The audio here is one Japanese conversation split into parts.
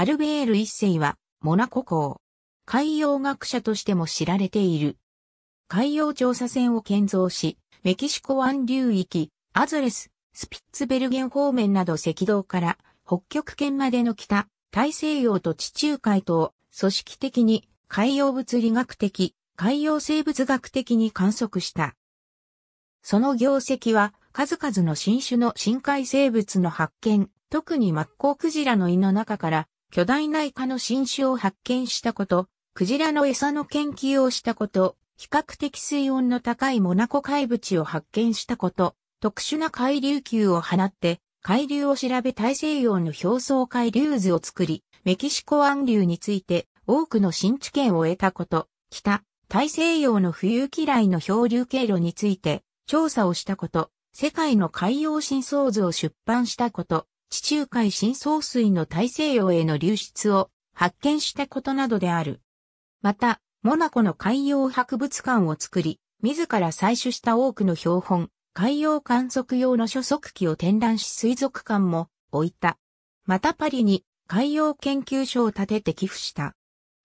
アルベール一世は、モナコ港。海洋学者としても知られている。海洋調査船を建造し、メキシコ湾流域、アズレス、スピッツベルゲン方面など赤道から北極圏までの北、大西洋と地中海とを組織的に海洋物理学的、海洋生物学的に観測した。その業績は数々の新種の深海生物の発見、特にマッコウクジラの胃の中から巨大な科の新種を発見したこと、クジラの餌の研究をしたこと、比較的水温の高いモナコ海淵を発見したこと、特殊な海流球を放って、海流を調べ大西洋の表層海流図を作り、メキシコ湾流について多くの新知見を得たこと、北、大西洋の冬嫌いの漂流経路について調査をしたこと、世界の海洋深層図を出版したこと、地中海深層水の大西洋への流出を発見したことなどである。また、モナコの海洋博物館を作り、自ら採取した多くの標本、海洋観測用の初速機を展覧し水族館も置いた。またパリに海洋研究所を建てて寄付した。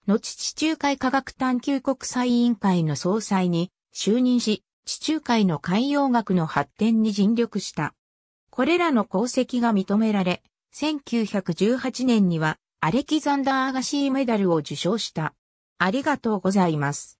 後地中海科学探求国際委員会の総裁に就任し、地中海の海洋学の発展に尽力した。これらの功績が認められ、1918年にはアレキザンダー・アガシーメダルを受賞した。ありがとうございます。